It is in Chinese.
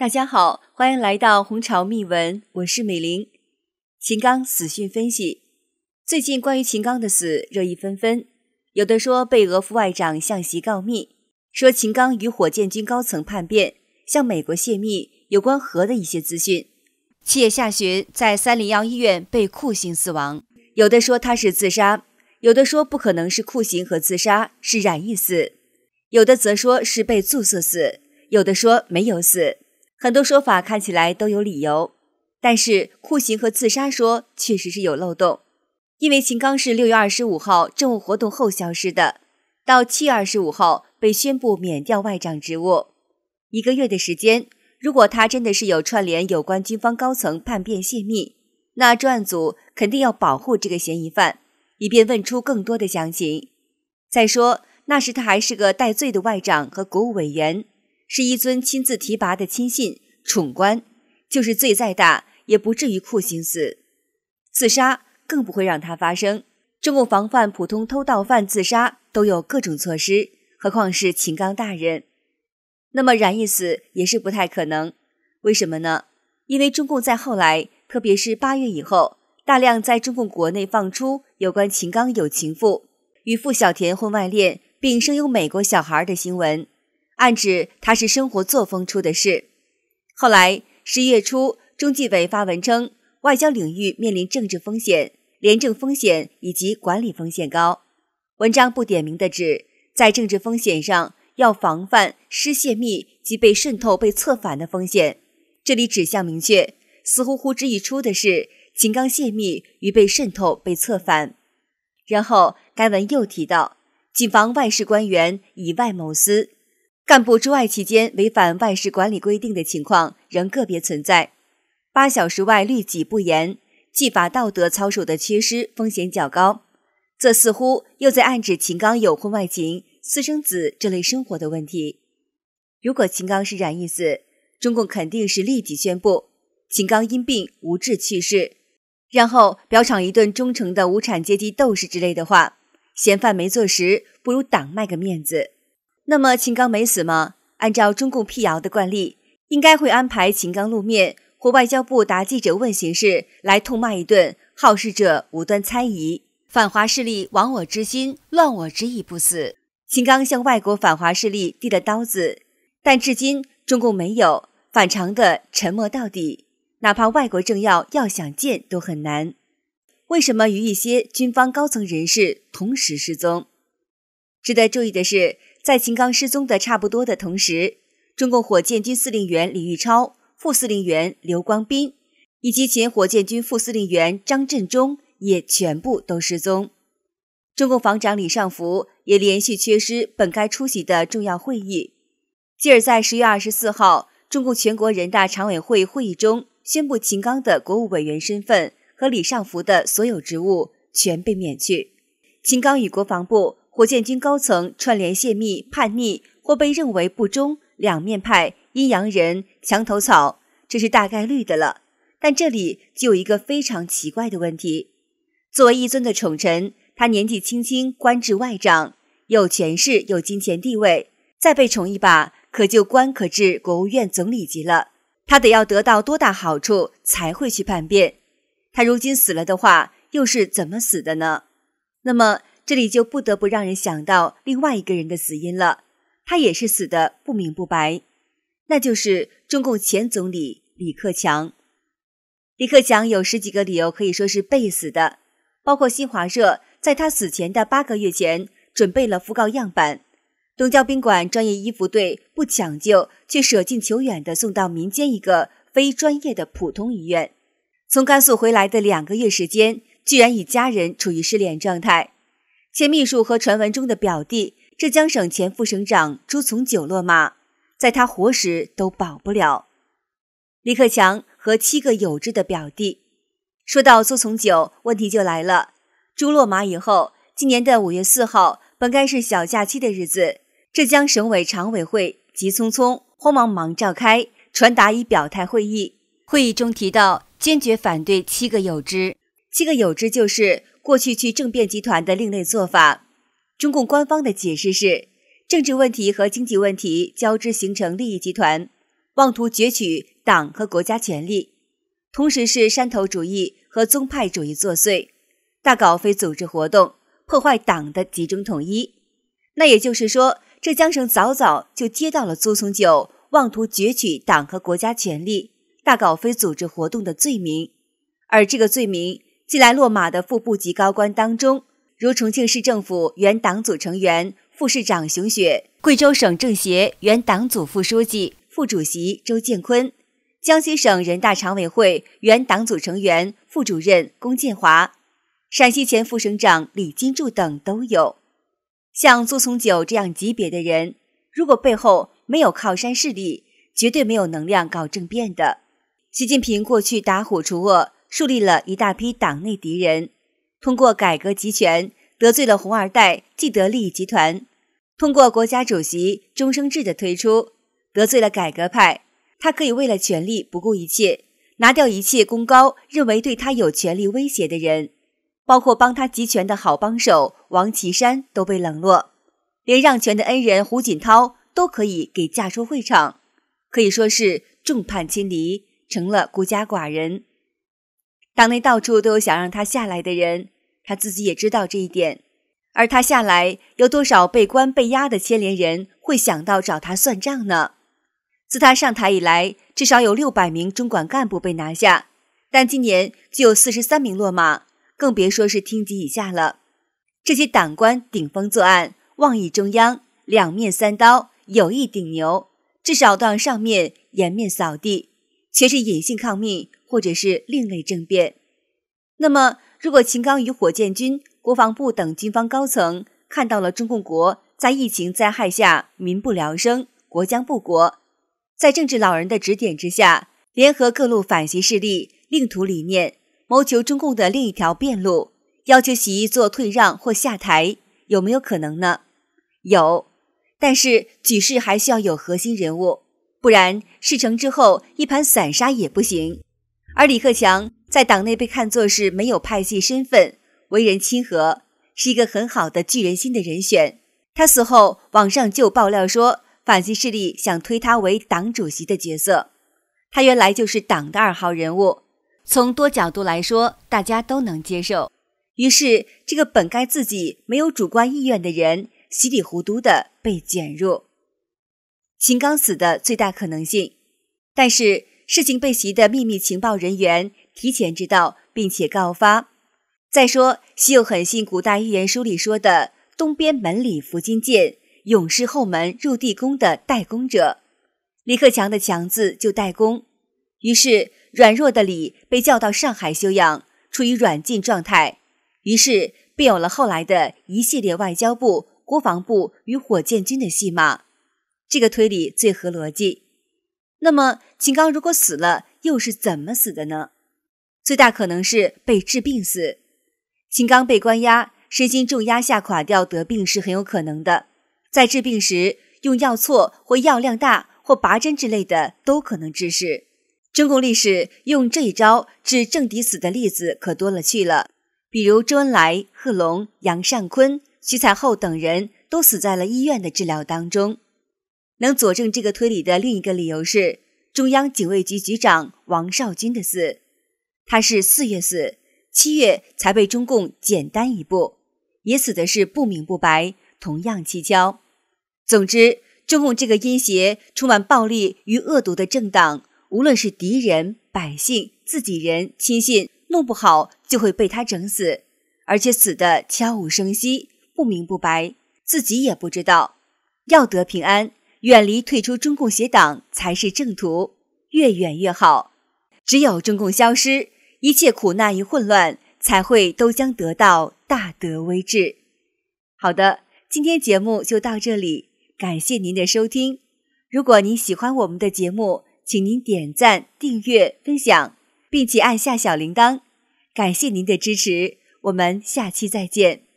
大家好，欢迎来到红潮密闻，我是美玲。秦刚死讯分析：最近关于秦刚的死，热议纷纷。有的说被俄副外长向其告密，说秦刚与火箭军高层叛变，向美国泄密有关核的一些资讯。七月下旬，在三零幺医院被酷刑死亡。有的说他是自杀，有的说不可能是酷刑和自杀，是染疫死。有的则说是被注射死，有的说没有死。很多说法看起来都有理由，但是酷刑和自杀说确实是有漏洞，因为秦刚是六月二十五号政务活动后消失的，到七月二十五号被宣布免掉外长职务，一个月的时间，如果他真的是有串联有关军方高层叛变泄密，那专案组肯定要保护这个嫌疑犯，以便问出更多的详情。再说那时他还是个带罪的外长和国务委员。是一尊亲自提拔的亲信宠官，就是罪再大，也不至于酷刑死，自杀更不会让他发生。中共防范普通偷盗犯自杀都有各种措施，何况是秦刚大人？那么冉一死也是不太可能，为什么呢？因为中共在后来，特别是八月以后，大量在中共国内放出有关秦刚有情妇，与傅小田婚外恋，并生有美国小孩的新闻。暗指他是生活作风出的事。后来十一月初，中纪委发文称，外交领域面临政治风险、廉政风险以及管理风险高。文章不点名的指，在政治风险上要防范失泄密及被渗透、被策反的风险。这里指向明确，似乎呼之欲出的是秦刚泄密与被渗透、被策反。然后该文又提到，谨防外事官员以外谋私。干部驻外期间违反外事管理规定的情况仍个别存在，八小时外律己不严，纪法道德操守的缺失风险较高。这似乎又在暗指秦刚有婚外情、私生子这类生活的问题。如果秦刚是染意思，中共肯定是立即宣布秦刚因病无治去世，然后表场一顿忠诚的无产阶级斗士之类的话。嫌犯没坐实，不如党卖个面子。那么秦刚没死吗？按照中共辟谣的惯例，应该会安排秦刚露面或外交部答记者问形式来痛骂一顿好事者无端猜疑，反华势力亡我之心乱我之意不死。秦刚向外国反华势力递了刀子，但至今中共没有反常的沉默到底，哪怕外国政要要想见都很难。为什么与一些军方高层人士同时失踪？值得注意的是。在秦刚失踪的差不多的同时，中共火箭军司令员李玉超、副司令员刘光斌，以及前火箭军副司令员张振忠也全部都失踪。中共防长李尚福也连续缺失本该出席的重要会议。继而在十月二十四号，中共全国人大常委会会议中宣布秦刚的国务委员身份和李尚福的所有职务全被免去。秦刚与国防部。火箭军高层串联泄密叛逆或被认为不忠两面派阴阳人墙头草，这是大概率的了。但这里就有一个非常奇怪的问题：作为一尊的宠臣，他年纪轻轻官至外长，有权势，有金钱地位，再被宠一把，可就官可至国务院总理级了。他得要得到多大好处才会去叛变？他如今死了的话，又是怎么死的呢？那么？这里就不得不让人想到另外一个人的死因了，他也是死的不明不白，那就是中共前总理李克强。李克强有十几个理由可以说是被死的，包括新华社在他死前的八个月前准备了讣告样板，东郊宾馆专业医护队不抢救，却舍近求远的送到民间一个非专业的普通医院，从甘肃回来的两个月时间，居然与家人处于失联状态。且秘书和传闻中的表弟，浙江省前副省长朱从玖落马，在他活时都保不了。李克强和七个有志的表弟。说到朱从玖，问题就来了。朱落马以后，今年的五月四号本该是小假期的日子，浙江省委常委会急匆匆、慌忙忙召开传达一表态会议。会议中提到坚决反对七个有之，七个有之就是。过去去政变集团的另类做法，中共官方的解释是：政治问题和经济问题交织形成利益集团，妄图攫取党和国家权力，同时是山头主义和宗派主义作祟，大搞非组织活动，破坏党的集中统一。那也就是说，浙江省早早就接到了朱从九妄图攫取党和国家权力、大搞非组织活动的罪名，而这个罪名。近来落马的副部级高官当中，如重庆市政府原党组成员、副市长熊雪，贵州省政协原党组副书记、副主席周建坤，江西省人大常委会原党组成员、副主任龚建华，陕西前副省长李金柱等都有。像朱从玖这样级别的人，如果背后没有靠山势力，绝对没有能量搞政变的。习近平过去打虎除恶。树立了一大批党内敌人，通过改革集权得罪了红二代既得利益集团，通过国家主席终生制的推出得罪了改革派。他可以为了权力不顾一切，拿掉一切功高认为对他有权力威胁的人，包括帮他集权的好帮手王岐山都被冷落，连让权的恩人胡锦涛都可以给架出会场，可以说是众叛亲离，成了孤家寡人。党内到处都有想让他下来的人，他自己也知道这一点。而他下来，有多少被关被压的牵连人会想到找他算账呢？自他上台以来，至少有六百名中管干部被拿下，但今年就有四十三名落马，更别说是厅级以下了。这些党官顶风作案、妄议中央、两面三刀、有意顶牛，至少都让上面颜面扫地，全是隐性抗命。或者是另类政变，那么如果秦刚与火箭军、国防部等军方高层看到了中共国在疫情灾害下民不聊生、国将不国，在政治老人的指点之下，联合各路反习势力，另图理念，谋求中共的另一条变路，要求习做退让或下台，有没有可能呢？有，但是举世还需要有核心人物，不然事成之后一盘散沙也不行。而李克强在党内被看作是没有派系身份、为人亲和，是一个很好的聚人心的人选。他死后，网上就爆料说反击势力想推他为党主席的角色。他原来就是党的二号人物，从多角度来说，大家都能接受。于是，这个本该自己没有主观意愿的人，稀里糊涂的被减弱。秦刚死的最大可能性，但是。事情被袭的秘密情报人员提前知道，并且告发。再说，西又很信古代预言书里说的“东边门里伏金剑，勇士后门入地宫”的代工者，李克强的强字就代工。于是，软弱的李被叫到上海休养，处于软禁状态。于是，便有了后来的一系列外交部、国防部与火箭军的戏码。这个推理最合逻辑。那么，秦刚如果死了，又是怎么死的呢？最大可能是被治病死。秦刚被关押，身心重压下垮掉、得病是很有可能的。在治病时用药错、或药量大、或拔针之类的，都可能致死。中共历史用这一招治政敌死的例子可多了去了，比如周恩来、贺龙、杨尚昆、徐才厚等人都死在了医院的治疗当中。能佐证这个推理的另一个理由是，中央警卫局局长王少军的死，他是四月死，七月才被中共简单一步，也死的是不明不白，同样蹊跷。总之，中共这个阴邪、充满暴力与恶毒的政党，无论是敌人、百姓、自己人、亲信，弄不好就会被他整死，而且死的悄无声息、不明不白，自己也不知道。要得平安。远离退出中共邪党才是正途，越远越好。只有中共消失，一切苦难与混乱才会都将得到大德威治。好的，今天节目就到这里，感谢您的收听。如果您喜欢我们的节目，请您点赞、订阅、分享，并且按下小铃铛。感谢您的支持，我们下期再见。